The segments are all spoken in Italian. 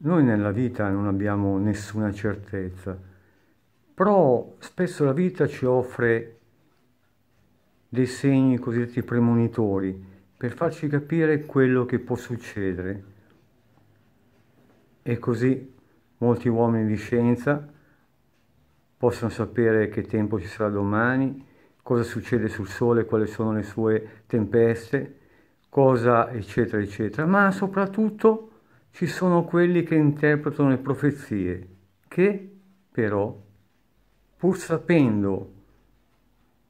Noi nella vita non abbiamo nessuna certezza, però spesso la vita ci offre dei segni cosiddetti premonitori per farci capire quello che può succedere. E così molti uomini di scienza possono sapere che tempo ci sarà domani, cosa succede sul Sole, quali sono le sue tempeste, cosa eccetera eccetera, ma soprattutto ci sono quelli che interpretano le profezie, che però, pur sapendo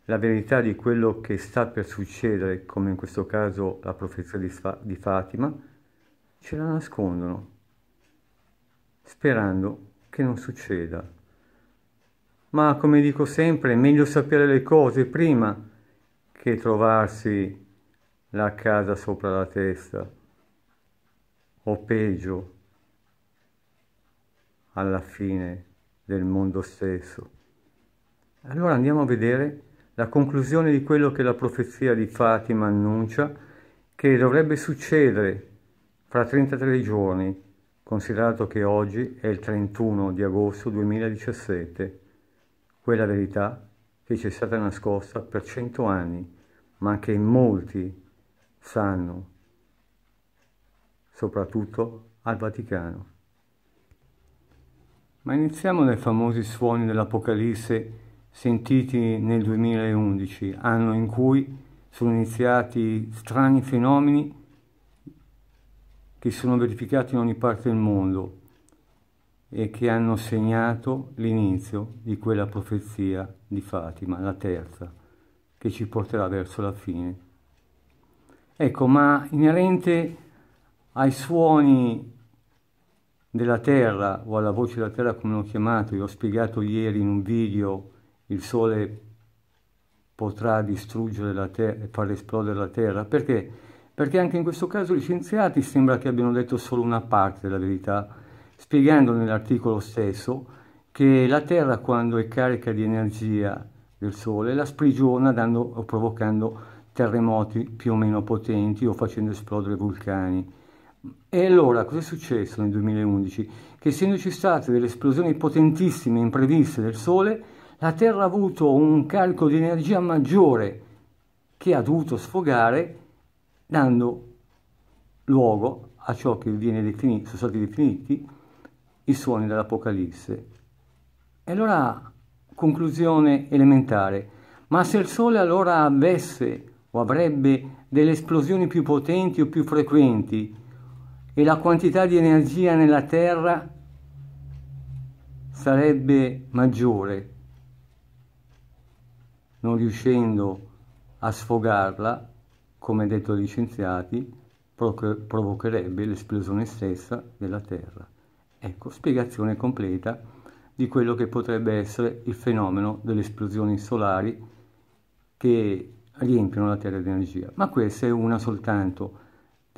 la verità di quello che sta per succedere, come in questo caso la profezia di, di Fatima, ce la nascondono, sperando che non succeda. Ma come dico sempre, è meglio sapere le cose prima che trovarsi la casa sopra la testa o peggio alla fine del mondo stesso. Allora andiamo a vedere la conclusione di quello che la profezia di Fatima annuncia che dovrebbe succedere fra 33 giorni, considerato che oggi è il 31 di agosto 2017, quella verità che ci è stata nascosta per cento anni, ma che molti sanno soprattutto al Vaticano. Ma iniziamo dai famosi suoni dell'Apocalisse sentiti nel 2011, anno in cui sono iniziati strani fenomeni che sono verificati in ogni parte del mondo e che hanno segnato l'inizio di quella profezia di Fatima, la terza, che ci porterà verso la fine. Ecco, ma inerente ai suoni della terra o alla voce della terra come l'ho chiamato, io ho spiegato ieri in un video il sole potrà distruggere la terra e far esplodere la terra, perché? Perché anche in questo caso gli scienziati sembra che abbiano detto solo una parte della verità, spiegando nell'articolo stesso che la terra quando è carica di energia del sole la sprigiona dando, o provocando terremoti più o meno potenti o facendo esplodere vulcani. E allora cosa è successo nel 2011? Che essendoci state delle esplosioni potentissime, impreviste del Sole, la Terra ha avuto un carico di energia maggiore che ha dovuto sfogare dando luogo a ciò che definito, sono stati definiti i suoni dell'Apocalisse. E allora, conclusione elementare, ma se il Sole allora avesse o avrebbe delle esplosioni più potenti o più frequenti, e la quantità di energia nella Terra sarebbe maggiore, non riuscendo a sfogarla, come detto dagli scienziati, provocherebbe l'esplosione stessa della Terra. Ecco, spiegazione completa di quello che potrebbe essere il fenomeno delle esplosioni solari che riempiono la Terra di energia. Ma questa è una soltanto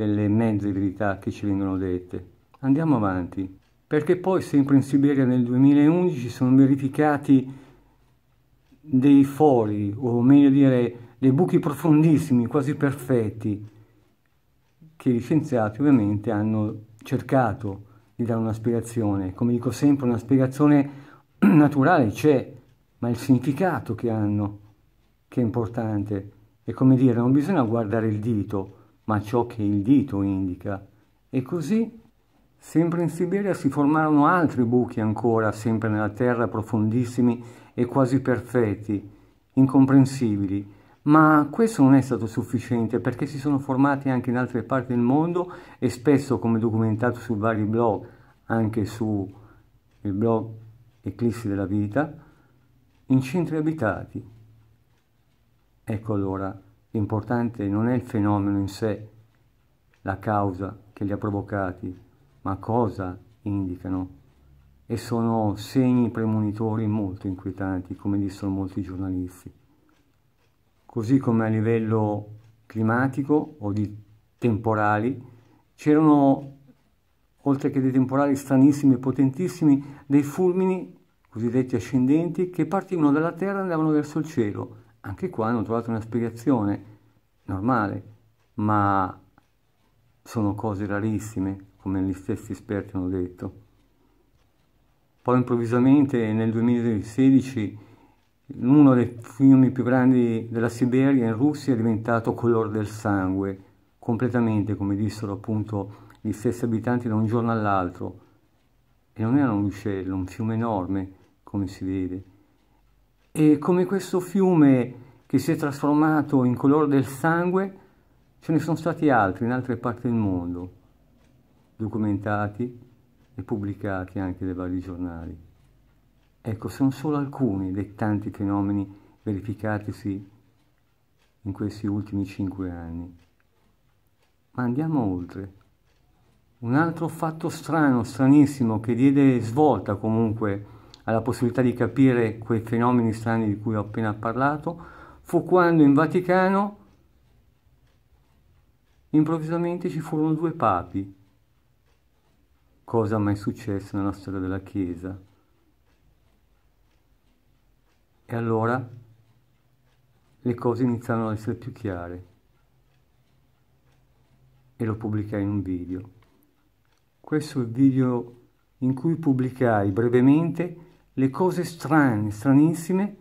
delle mezze verità che ci vengono dette. Andiamo avanti, perché poi sempre in Siberia nel 2011 sono verificati dei fori, o meglio dire dei buchi profondissimi, quasi perfetti, che gli scienziati ovviamente hanno cercato di dare una spiegazione. Come dico sempre, una spiegazione naturale c'è, ma il significato che hanno, che è importante. È come dire, non bisogna guardare il dito, ma ciò che il dito indica. E così, sempre in Siberia, si formarono altri buchi ancora, sempre nella terra, profondissimi e quasi perfetti, incomprensibili. Ma questo non è stato sufficiente perché si sono formati anche in altre parti del mondo e spesso, come documentato su vari blog, anche su il blog Eclissi della Vita, in centri abitati. Ecco allora L'importante non è il fenomeno in sé, la causa che li ha provocati, ma cosa indicano. E sono segni premonitori molto inquietanti, come dissero molti giornalisti. Così come a livello climatico o di temporali, c'erano, oltre che dei temporali stranissimi e potentissimi, dei fulmini cosiddetti ascendenti che partivano dalla Terra e andavano verso il cielo anche qua hanno trovato una spiegazione normale, ma sono cose rarissime, come gli stessi esperti hanno detto. Poi improvvisamente nel 2016 uno dei fiumi più grandi della Siberia in Russia è diventato color del sangue, completamente come dissero appunto gli stessi abitanti da un giorno all'altro. E non era un ruscello, un fiume enorme, come si vede. E come questo fiume che si è trasformato in colore del sangue, ce ne sono stati altri in altre parti del mondo, documentati e pubblicati anche dai vari giornali. Ecco, sono solo alcuni dei tanti fenomeni verificatisi in questi ultimi cinque anni. Ma andiamo oltre. Un altro fatto strano, stranissimo, che diede svolta comunque alla possibilità di capire quei fenomeni strani di cui ho appena parlato, fu quando in Vaticano improvvisamente ci furono due papi, cosa mai successa nella storia della Chiesa. E allora le cose iniziarono ad essere più chiare e lo pubblicai in un video. Questo è il video in cui pubblicai brevemente le cose strane, stranissime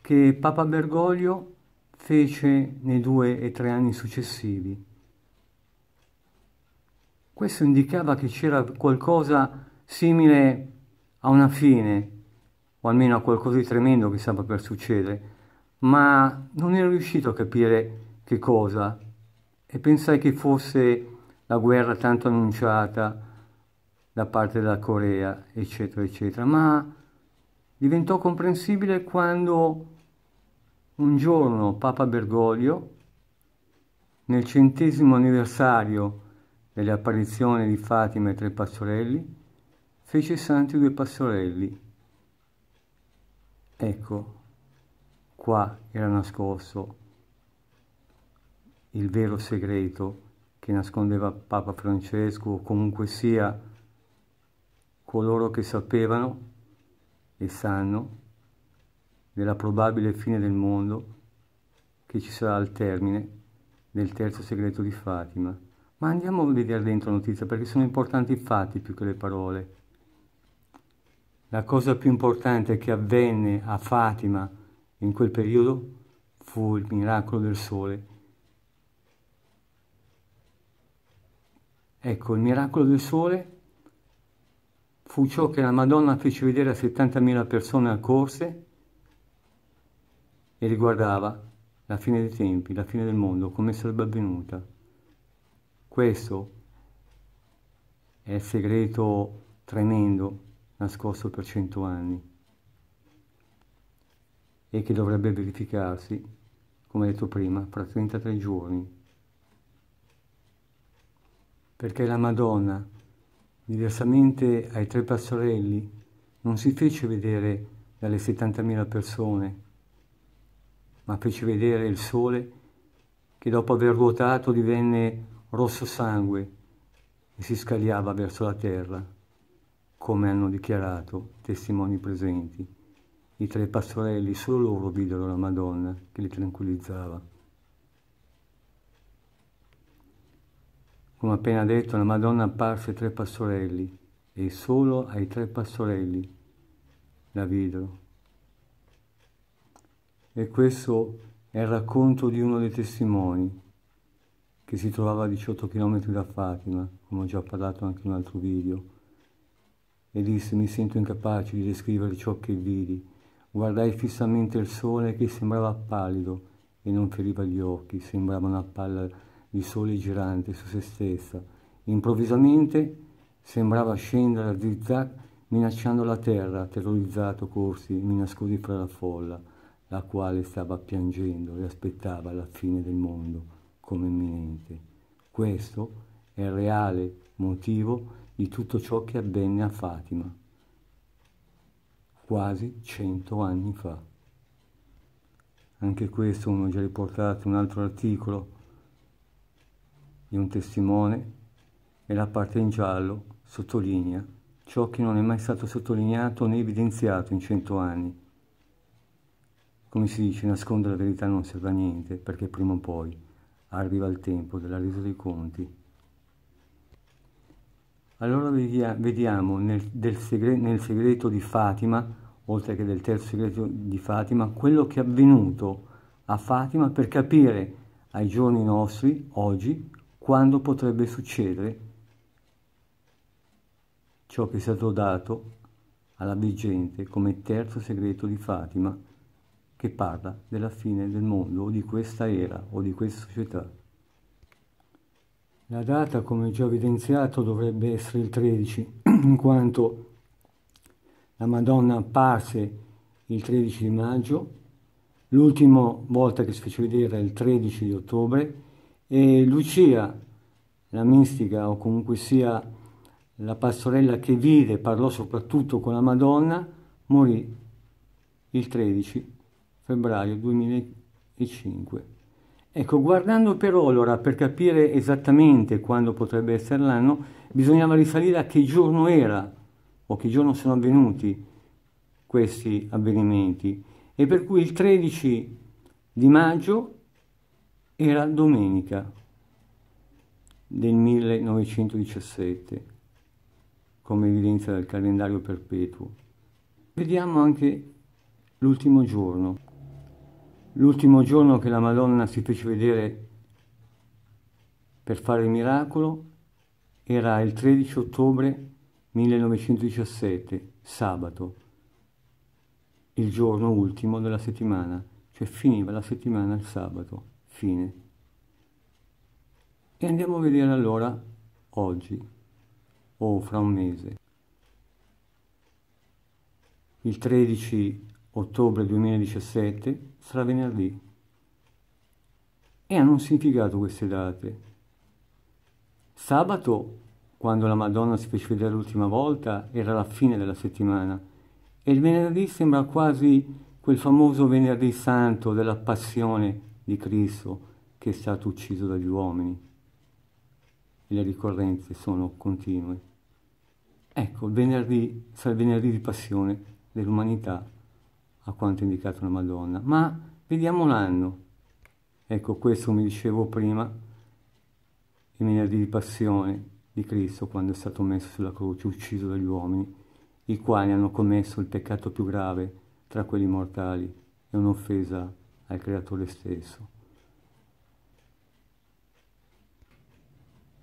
che Papa Bergoglio fece nei due e tre anni successivi. Questo indicava che c'era qualcosa simile a una fine, o almeno a qualcosa di tremendo che stava per succedere, ma non ero riuscito a capire che cosa e pensai che fosse la guerra tanto annunciata da parte della Corea, eccetera, eccetera, ma diventò comprensibile quando un giorno Papa Bergoglio, nel centesimo anniversario delle apparizioni di Fatima e tre pastorelli, fece santi due pastorelli. Ecco, qua era nascosto il vero segreto che nascondeva Papa Francesco o comunque sia coloro che sapevano e sanno della probabile fine del mondo che ci sarà al termine del terzo segreto di Fatima. Ma andiamo a vedere dentro la notizia perché sono importanti i fatti più che le parole. La cosa più importante che avvenne a Fatima in quel periodo fu il miracolo del sole. Ecco, il miracolo del sole fu ciò che la Madonna fece vedere a 70.000 persone accorse e riguardava la fine dei tempi, la fine del mondo, come sarebbe avvenuta. Questo è il segreto tremendo nascosto per cento anni e che dovrebbe verificarsi, come detto prima, fra 33 giorni. Perché la Madonna Diversamente ai tre pastorelli non si fece vedere dalle 70.000 persone, ma fece vedere il sole che dopo aver ruotato divenne rosso sangue e si scagliava verso la terra, come hanno dichiarato testimoni presenti. I tre pastorelli, solo loro videro la Madonna che li tranquillizzava. Come appena detto, la Madonna apparse ai tre pastorelli e solo ai tre pastorelli la videro. E questo è il racconto di uno dei testimoni che si trovava a 18 km da Fatima, come ho già parlato anche in un altro video, e disse mi sento incapace di descrivere ciò che vidi. Guardai fissamente il sole che sembrava pallido e non feriva gli occhi, sembrava una palla di sole girante su se stessa. Improvvisamente sembrava scendere a zigzag minacciando la terra, terrorizzato corsi, mi nascosi fra la folla, la quale stava piangendo e aspettava la fine del mondo come imminente. Questo è il reale motivo di tutto ciò che avvenne a Fatima quasi cento anni fa. Anche questo uno già riportato un altro articolo di un testimone e la parte in giallo sottolinea ciò che non è mai stato sottolineato né evidenziato in cento anni. Come si dice, nascondere la verità non serve a niente perché prima o poi arriva il tempo della resa dei conti. Allora vediamo nel, segre, nel, segreto di Fatima, oltre che del terzo segreto di Fatima, quello che è avvenuto a Fatima per capire ai giorni nostri, oggi, quando potrebbe succedere ciò che è stato dato alla vigente come terzo segreto di Fatima che parla della fine del mondo o di questa era o di questa società. La data, come già evidenziato, dovrebbe essere il 13, in quanto la Madonna apparse il 13 di maggio, l'ultima volta che si fece vedere era il 13 di ottobre, e Lucia, la mistica o comunque sia la pastorella che vide e parlò soprattutto con la Madonna, morì il 13 febbraio 2005. Ecco, guardando però allora per capire esattamente quando potrebbe essere l'anno, bisognava risalire a che giorno era o che giorno sono avvenuti questi avvenimenti. E per cui il 13 di maggio era domenica del 1917, come evidenza dal calendario perpetuo. Vediamo anche l'ultimo giorno, l'ultimo giorno che la Madonna si fece vedere per fare il miracolo era il 13 ottobre 1917, sabato, il giorno ultimo della settimana, cioè finiva la settimana il sabato fine. E andiamo a vedere allora oggi o fra un mese. Il 13 ottobre 2017 sarà venerdì. E hanno un significato queste date. Sabato, quando la Madonna si fece vedere l'ultima volta, era la fine della settimana e il venerdì sembra quasi quel famoso venerdì santo della passione di Cristo che è stato ucciso dagli uomini. E le ricorrenze sono continue. Ecco, il venerdì sarà il venerdì di passione dell'umanità, a quanto indicato la Madonna. Ma vediamo l'anno. Ecco, questo mi dicevo prima, il venerdì di passione di Cristo quando è stato messo sulla croce, ucciso dagli uomini, i quali hanno commesso il peccato più grave tra quelli mortali, è un'offesa al creatore stesso.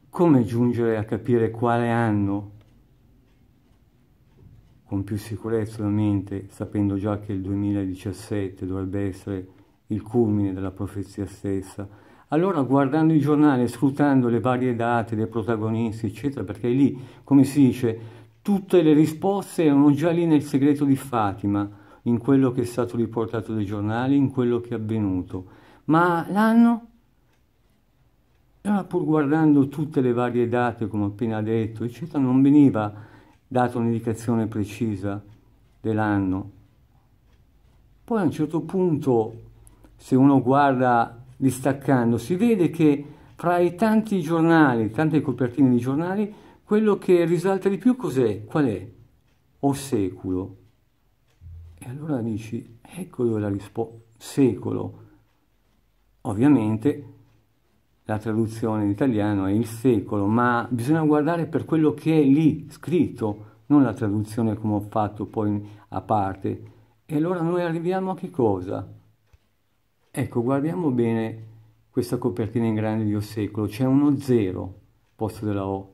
Come giungere a capire quale anno con più sicurezza la mente, sapendo già che il 2017 dovrebbe essere il culmine della profezia stessa. Allora guardando i giornali, scrutando le varie date dei protagonisti, eccetera, perché lì, come si dice, tutte le risposte erano già lì nel segreto di Fatima, in quello che è stato riportato dai giornali, in quello che è avvenuto, ma l'anno, allora, ah, pur guardando tutte le varie date, come ho appena detto, eccetera, non veniva data un'indicazione precisa dell'anno. Poi a un certo punto, se uno guarda distaccando, si vede che fra i tanti giornali, tante copertine di giornali, quello che risalta di più cos'è? Qual è? O secolo. E allora dici, eccolo la risposta, secolo. Ovviamente la traduzione in italiano è il secolo, ma bisogna guardare per quello che è lì scritto, non la traduzione come ho fatto poi a parte. E allora noi arriviamo a che cosa? Ecco, guardiamo bene questa copertina in grande di O secolo, c'è uno zero al posto della O,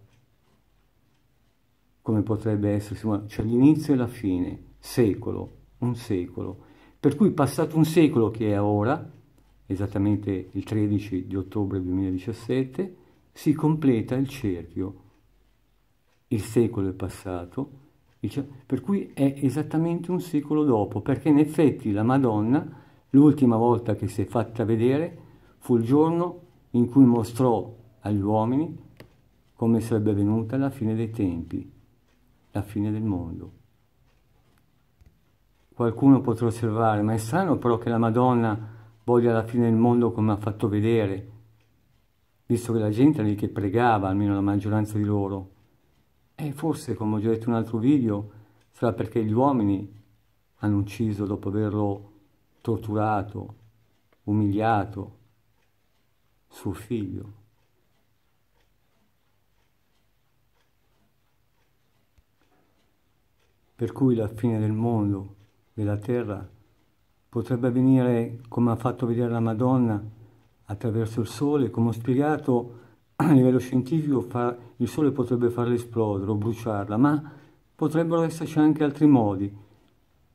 come potrebbe essere, c'è l'inizio e la fine, secolo un secolo. Per cui passato un secolo che è ora, esattamente il 13 di ottobre 2017, si completa il cerchio. Il secolo è passato, per cui è esattamente un secolo dopo, perché in effetti la Madonna, l'ultima volta che si è fatta vedere, fu il giorno in cui mostrò agli uomini come sarebbe venuta la fine dei tempi, la fine del mondo qualcuno potrà osservare, ma è strano però che la Madonna voglia la fine del mondo come ha fatto vedere, visto che la gente era lì che pregava, almeno la maggioranza di loro. E forse, come ho già detto in un altro video, sarà perché gli uomini hanno ucciso dopo averlo torturato, umiliato, suo figlio. Per cui la fine del mondo della terra, potrebbe avvenire come ha fatto vedere la Madonna attraverso il Sole, come ho spiegato a livello scientifico fa, il Sole potrebbe farla esplodere o bruciarla, ma potrebbero esserci anche altri modi,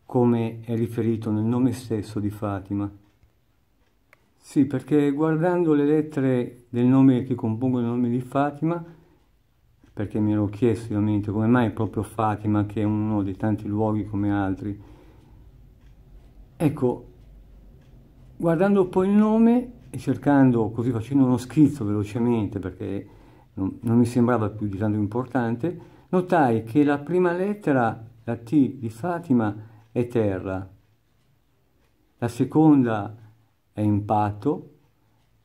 come è riferito nel nome stesso di Fatima. Sì, perché guardando le lettere del nome che compongono il nome di Fatima, perché mi ero chiesto ovviamente come mai proprio Fatima, che è uno dei tanti luoghi come altri, Ecco, guardando poi il nome e cercando, così facendo uno schizzo velocemente perché non, non mi sembrava più di tanto importante, notai che la prima lettera, la T di Fatima, è terra, la seconda è impatto,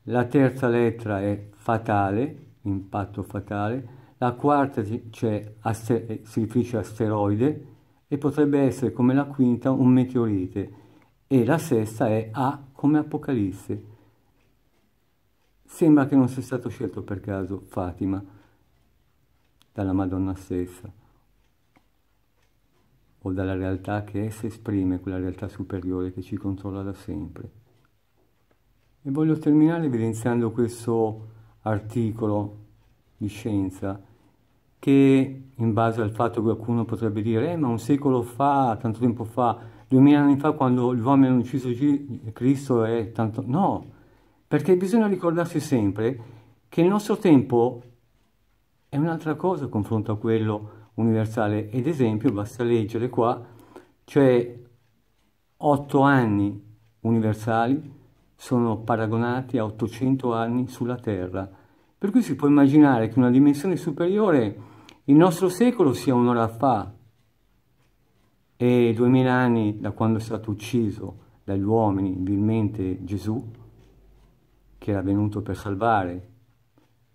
la terza lettera è fatale, impatto fatale, la quarta cioè, aster- si riferisce asteroide e potrebbe essere come la quinta un meteorite e la sesta è A come Apocalisse. Sembra che non sia stato scelto per caso Fatima dalla Madonna stessa o dalla realtà che essa esprime, quella realtà superiore che ci controlla da sempre. E voglio terminare evidenziando questo articolo di scienza che in base al fatto che qualcuno potrebbe dire eh, ma un secolo fa, tanto tempo fa, duemila anni fa quando gli uomini hanno ucciso Cristo è tanto... No, perché bisogna ricordarsi sempre che il nostro tempo è un'altra cosa confronto a quello universale. Ed esempio, basta leggere qua, cioè otto anni universali sono paragonati a 800 anni sulla Terra. Per cui si può immaginare che una dimensione superiore il nostro secolo sia un'ora fa, e duemila anni da quando è stato ucciso dagli uomini vilmente Gesù, che era venuto per salvare,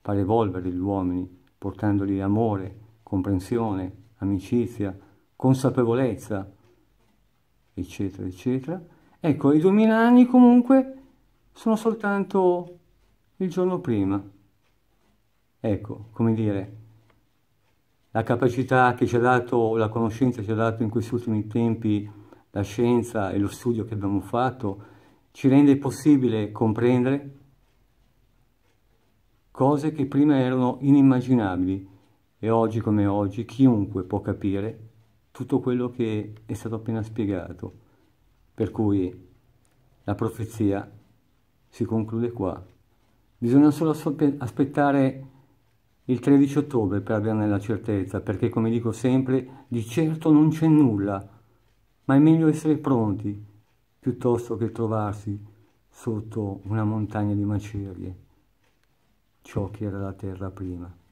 far evolvere gli uomini, portandogli amore, comprensione, amicizia, consapevolezza, eccetera, eccetera. Ecco, i duemila anni comunque sono soltanto il giorno prima. Ecco, come dire, la capacità che ci ha dato, la conoscenza che ci ha dato in questi ultimi tempi la scienza e lo studio che abbiamo fatto, ci rende possibile comprendere cose che prima erano inimmaginabili e oggi come oggi chiunque può capire tutto quello che è stato appena spiegato. Per cui la profezia si conclude qua. Bisogna solo aspettare il 13 ottobre per averne la certezza, perché come dico sempre, di certo non c'è nulla, ma è meglio essere pronti piuttosto che trovarsi sotto una montagna di macerie, ciò che era la terra prima.